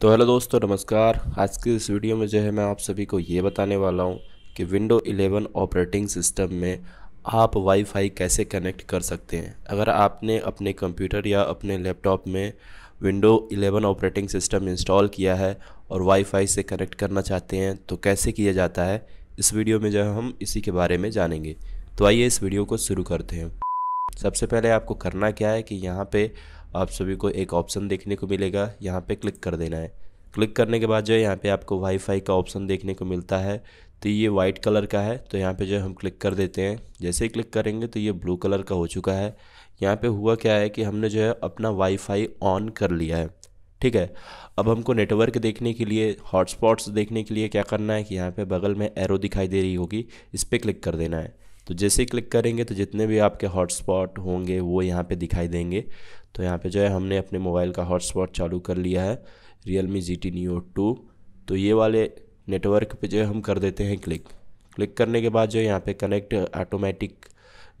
तो हेलो दोस्तों नमस्कार आज के इस वीडियो में जो है मैं आप सभी को ये बताने वाला हूँ कि विंडो 11 ऑपरेटिंग सिस्टम में आप वाईफाई कैसे कनेक्ट कर सकते हैं अगर आपने अपने कंप्यूटर या अपने लैपटॉप में विंडो 11 ऑपरेटिंग सिस्टम इंस्टॉल किया है और वाईफाई से कनेक्ट करना चाहते हैं तो कैसे किया जाता है इस वीडियो में जो हम इसी के बारे में जानेंगे तो आइए इस वीडियो को शुरू करते हैं सबसे पहले आपको करना क्या है कि यहाँ पे आप सभी को एक ऑप्शन देखने को मिलेगा यहाँ पे क्लिक कर देना है क्लिक करने के बाद जो है यहाँ पे आपको वाईफाई का ऑप्शन देखने को मिलता है तो ये वाइट कलर का है तो यहाँ पे जो हम क्लिक कर देते हैं जैसे ही क्लिक करेंगे तो ये ब्लू कलर का हो चुका है यहाँ पे हुआ क्या है कि हमने जो है अपना वाईफाई ऑन कर लिया है ठीक है अब हमको नेटवर्क देखने के लिए हॉटस्पॉट्स देखने के लिए क्या करना है कि यहाँ पे बगल में एरो दिखाई दे रही होगी इस पर क्लिक कर देना है तो जैसे ही क्लिक करेंगे तो जितने भी आपके हॉटस्पॉट होंगे वो यहाँ पे दिखाई देंगे तो यहाँ पे जो है हमने अपने मोबाइल का हॉटस्पॉट चालू कर लिया है Realme G T neo two तो ये वाले नेटवर्क पे जो है हम कर देते हैं क्लिक क्लिक करने के बाद जो है यहाँ पर कनेक्ट ऑटोमेटिक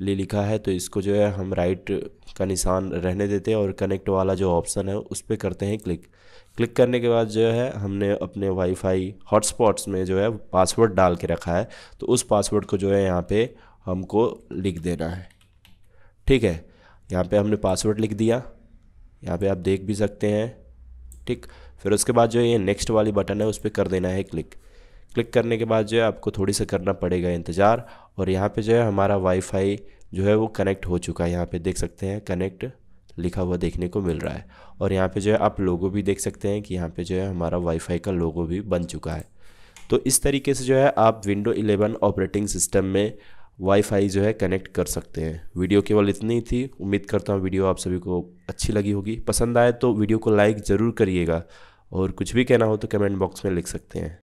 ले लिखा है तो इसको जो है हम राइट का निशान रहने देते हैं और कनेक्ट वाला जो ऑप्शन है उस पर करते हैं क्लिक क्लिक करने के बाद जो है हमने अपने वाईफाई हॉटस्पॉट्स में जो है पासवर्ड डाल के रखा है तो उस पासवर्ड को जो है यहाँ पे हमको लिख देना है ठीक है यहाँ पे हमने पासवर्ड लिख दिया यहाँ पे आप देख भी सकते हैं ठीक फिर उसके बाद जो ये नेक्स्ट वाली बटन है उस पर कर देना है क्लिक क्लिक करने के बाद जो है आपको थोड़ी सा करना पड़ेगा इंतज़ार और यहाँ पे जो है हमारा वाईफाई जो है वो कनेक्ट हो चुका है यहाँ पे देख सकते हैं कनेक्ट लिखा हुआ देखने को मिल रहा है और यहाँ पे जो है आप लोगों भी देख सकते हैं कि यहाँ पे जो है हमारा वाईफाई का लोगो भी बन चुका है तो इस तरीके से जो है आप विंडो 11 ऑपरेटिंग सिस्टम में वाईफाई जो है कनेक्ट कर सकते हैं वीडियो केवल इतनी थी उम्मीद करता हूँ वीडियो आप सभी को अच्छी लगी होगी पसंद आए तो वीडियो को लाइक ज़रूर करिएगा और कुछ भी कहना हो तो कमेंट बॉक्स में लिख सकते हैं